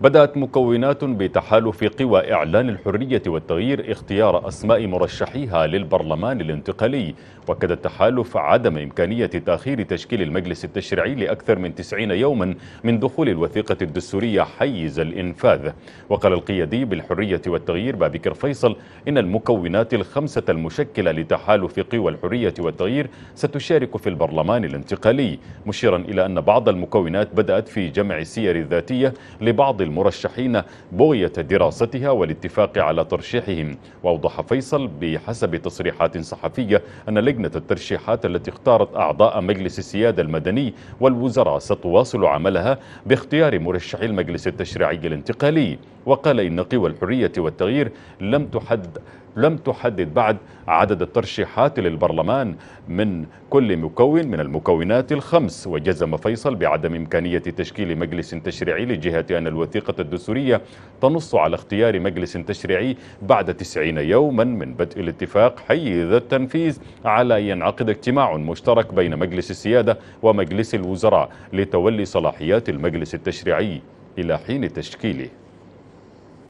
بدأت مكونات بتحالف قوى إعلان الحرية والتغيير اختيار أسماء مرشحيها للبرلمان الانتقالي وأكد التحالف عدم إمكانية تأخير تشكيل المجلس التشريعي لأكثر من 90 يوما من دخول الوثيقة الدستورية حيز الإنفاذ وقال القيادي بالحرية والتغيير بابكر فيصل إن المكونات الخمسة المشكلة لتحالف قوى الحرية والتغيير ستشارك في البرلمان الانتقالي مشيرا إلى أن بعض المكونات بدأت في جمع السير الذاتية لبعض المرشحين بغية دراستها والاتفاق على ترشيحهم وأوضح فيصل بحسب تصريحات صحفية أن لجنة الترشيحات التي اختارت أعضاء مجلس السيادة المدني والوزراء ستواصل عملها باختيار مرشحي المجلس التشريعي الانتقالي وقال إن قوى الحرية والتغيير لم تحد لم تحدد بعد عدد الترشيحات للبرلمان من كل مكون من المكونات الخمس وجزم فيصل بعدم إمكانية تشكيل مجلس تشريعي لجهة أن الوثيقة الحقيقة الدستورية تنص على اختيار مجلس تشريعي بعد 90 يوما من بدء الاتفاق حيز التنفيذ على أن ينعقد اجتماع مشترك بين مجلس السيادة ومجلس الوزراء لتولي صلاحيات المجلس التشريعي إلى حين تشكيله